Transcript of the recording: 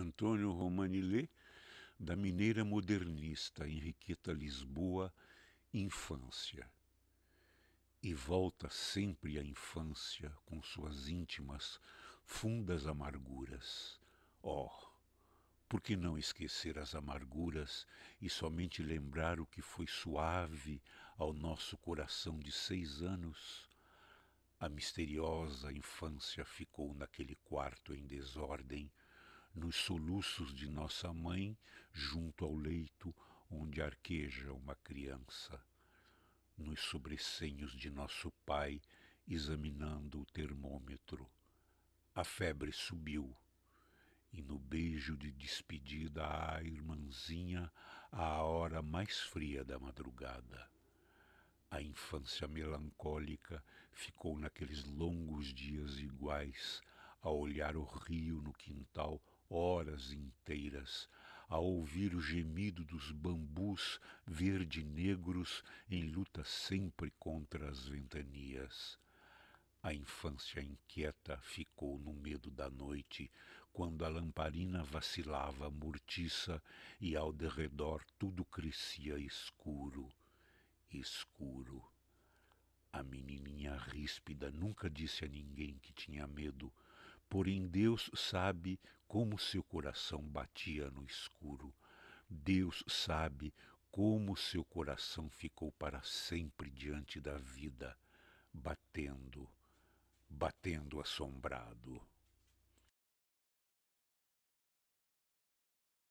Antônio Romanilê, da Mineira Modernista, Henriqueta Lisboa, Infância. E volta sempre à infância com suas íntimas, fundas amarguras. Oh, por que não esquecer as amarguras e somente lembrar o que foi suave ao nosso coração de seis anos? A misteriosa infância ficou naquele quarto em desordem nos soluços de nossa mãe junto ao leito onde arqueja uma criança, nos sobrecenhos de nosso pai examinando o termômetro. A febre subiu e no beijo de despedida à irmãzinha à hora mais fria da madrugada. A infância melancólica ficou naqueles longos dias iguais a olhar o rio no quintal horas inteiras a ouvir o gemido dos bambus verde-negros em luta sempre contra as ventanias. A infância inquieta ficou no medo da noite, quando a lamparina vacilava mortiça e ao derredor tudo crescia escuro, escuro. A menininha ríspida nunca disse a ninguém que tinha medo, Porém, Deus sabe como seu coração batia no escuro. Deus sabe como seu coração ficou para sempre diante da vida, batendo, batendo assombrado.